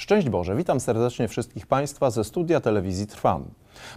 Szczęść Boże, witam serdecznie wszystkich Państwa ze studia telewizji Trwam.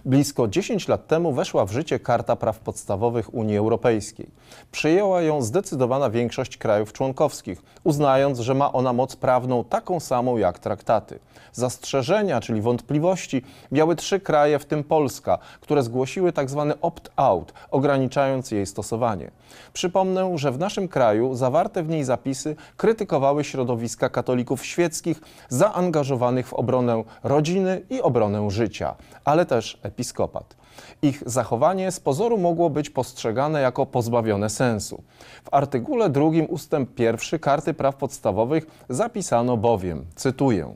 Blisko 10 lat temu weszła w życie Karta Praw Podstawowych Unii Europejskiej. Przyjęła ją zdecydowana większość krajów członkowskich, uznając, że ma ona moc prawną taką samą jak traktaty. Zastrzeżenia, czyli wątpliwości, miały trzy kraje, w tym Polska, które zgłosiły tzw. Tak opt-out, ograniczając jej stosowanie. Przypomnę, że w naszym kraju zawarte w niej zapisy krytykowały środowiska katolików świeckich zaangażowanych w obronę rodziny i obronę życia, ale też też episkopat. Ich zachowanie z pozoru mogło być postrzegane jako pozbawione sensu. W artykule drugim ustęp pierwszy Karty Praw Podstawowych zapisano bowiem, cytuję,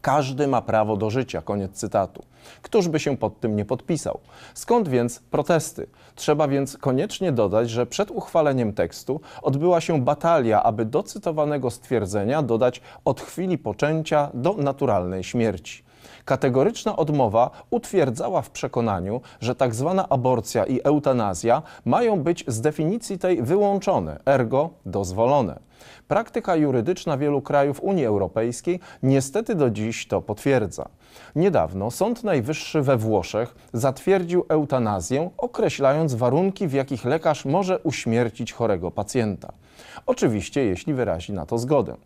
każdy ma prawo do życia, koniec cytatu. Któż by się pod tym nie podpisał? Skąd więc protesty? Trzeba więc koniecznie dodać, że przed uchwaleniem tekstu odbyła się batalia, aby do cytowanego stwierdzenia dodać od chwili poczęcia do naturalnej śmierci. Kategoryczna odmowa utwierdzała w przekonaniu, że tzw. Tak aborcja i eutanazja mają być z definicji tej wyłączone, ergo dozwolone. Praktyka jurydyczna wielu krajów Unii Europejskiej niestety do dziś to potwierdza. Niedawno Sąd Najwyższy we Włoszech zatwierdził eutanazję, określając warunki, w jakich lekarz może uśmiercić chorego pacjenta. Oczywiście, jeśli wyrazi na to zgodę.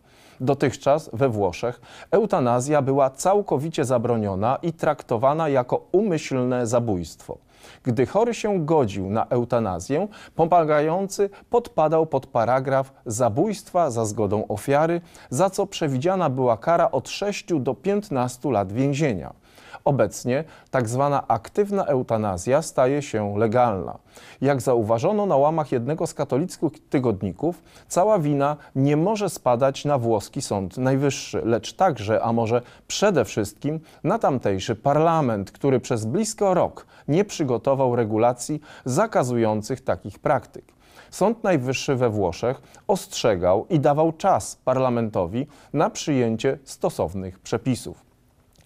Dotychczas we Włoszech eutanazja była całkowicie zabroniona i traktowana jako umyślne zabójstwo. Gdy chory się godził na eutanazję, pomagający podpadał pod paragraf zabójstwa za zgodą ofiary, za co przewidziana była kara od 6 do 15 lat więzienia. Obecnie tak zwana aktywna eutanazja staje się legalna. Jak zauważono na łamach jednego z katolickich tygodników, cała wina nie może spadać na włoski Sąd Najwyższy, lecz także, a może przede wszystkim, na tamtejszy parlament, który przez blisko rok nie przygotował regulacji zakazujących takich praktyk. Sąd Najwyższy we Włoszech ostrzegał i dawał czas parlamentowi na przyjęcie stosownych przepisów.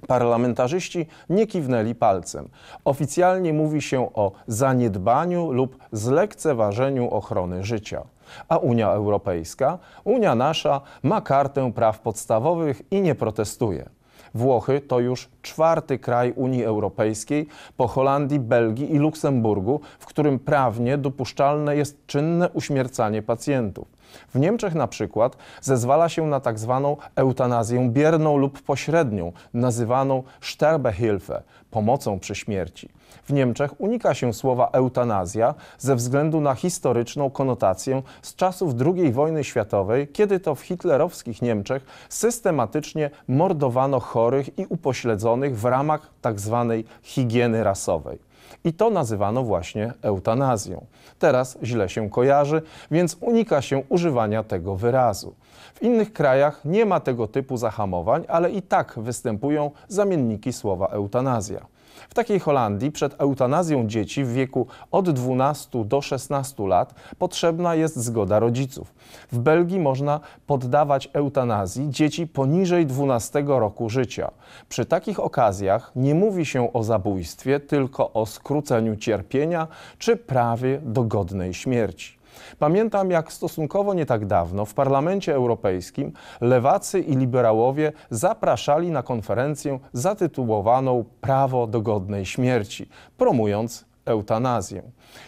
Parlamentarzyści nie kiwnęli palcem. Oficjalnie mówi się o zaniedbaniu lub zlekceważeniu ochrony życia. A Unia Europejska, Unia nasza, ma kartę praw podstawowych i nie protestuje. Włochy to już czwarty kraj Unii Europejskiej po Holandii, Belgii i Luksemburgu, w którym prawnie dopuszczalne jest czynne uśmiercanie pacjentów. W Niemczech na przykład zezwala się na tak zwaną eutanazję bierną lub pośrednią, nazywaną Sterbehilfe, pomocą przy śmierci. W Niemczech unika się słowa eutanazja ze względu na historyczną konotację z czasów II wojny światowej, kiedy to w hitlerowskich Niemczech systematycznie mordowano chorych i upośledzonych w ramach tzw. Tak higieny rasowej. I to nazywano właśnie eutanazją. Teraz źle się kojarzy, więc unika się używania tego wyrazu. W innych krajach nie ma tego typu zahamowań, ale i tak występują zamienniki słowa eutanazja. W takiej Holandii przed eutanazją dzieci w wieku od 12 do 16 lat potrzebna jest zgoda rodziców. W Belgii można poddawać eutanazji dzieci poniżej 12 roku życia. Przy takich okazjach nie mówi się o zabójstwie, tylko o skróceniu cierpienia czy prawie do godnej śmierci. Pamiętam, jak stosunkowo nie tak dawno w Parlamencie Europejskim lewacy i liberałowie zapraszali na konferencję zatytułowaną Prawo do godnej śmierci, promując eutanazję.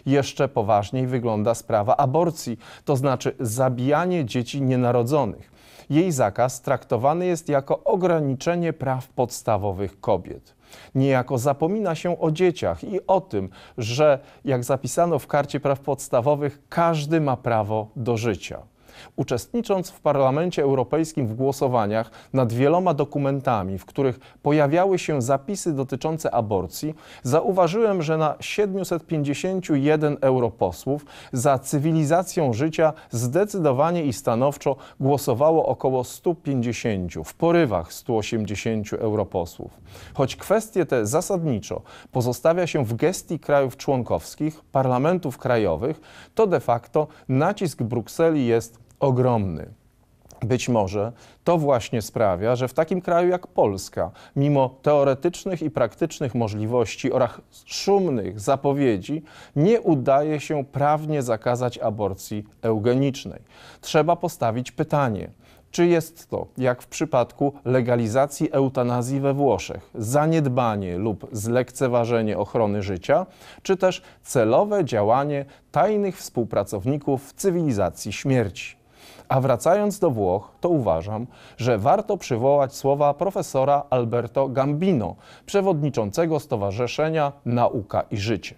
Jeszcze poważniej wygląda sprawa aborcji, to znaczy zabijanie dzieci nienarodzonych. Jej zakaz traktowany jest jako ograniczenie praw podstawowych kobiet. Niejako zapomina się o dzieciach i o tym, że jak zapisano w Karcie Praw Podstawowych, każdy ma prawo do życia. Uczestnicząc w Parlamencie Europejskim w głosowaniach nad wieloma dokumentami, w których pojawiały się zapisy dotyczące aborcji, zauważyłem, że na 751 europosłów za cywilizacją życia zdecydowanie i stanowczo głosowało około 150, w porywach 180 europosłów. Choć kwestie te zasadniczo pozostawia się w gestii krajów członkowskich, parlamentów krajowych, to de facto nacisk Brukseli jest ogromny. Być może to właśnie sprawia, że w takim kraju jak Polska, mimo teoretycznych i praktycznych możliwości oraz szumnych zapowiedzi, nie udaje się prawnie zakazać aborcji eugenicznej. Trzeba postawić pytanie. Czy jest to, jak w przypadku legalizacji eutanazji we Włoszech, zaniedbanie lub zlekceważenie ochrony życia, czy też celowe działanie tajnych współpracowników w cywilizacji śmierci? A wracając do Włoch, to uważam, że warto przywołać słowa profesora Alberto Gambino, przewodniczącego Stowarzyszenia Nauka i Życie.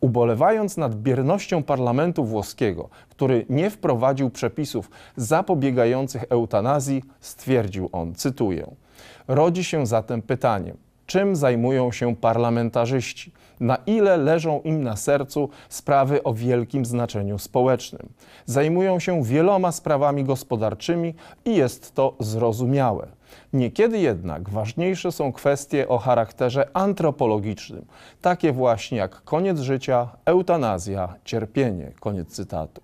Ubolewając nad biernością parlamentu włoskiego, który nie wprowadził przepisów zapobiegających eutanazji, stwierdził on, cytuję, Rodzi się zatem pytanie, czym zajmują się parlamentarzyści, na ile leżą im na sercu sprawy o wielkim znaczeniu społecznym. Zajmują się wieloma sprawami gospodarczymi i jest to zrozumiałe. Niekiedy jednak ważniejsze są kwestie o charakterze antropologicznym, takie właśnie jak koniec życia, eutanazja, cierpienie. Koniec cytatu.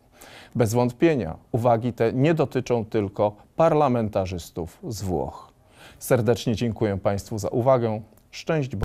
Bez wątpienia uwagi te nie dotyczą tylko parlamentarzystów z Włoch. Serdecznie dziękuję Państwu za uwagę. Szczęść Boże.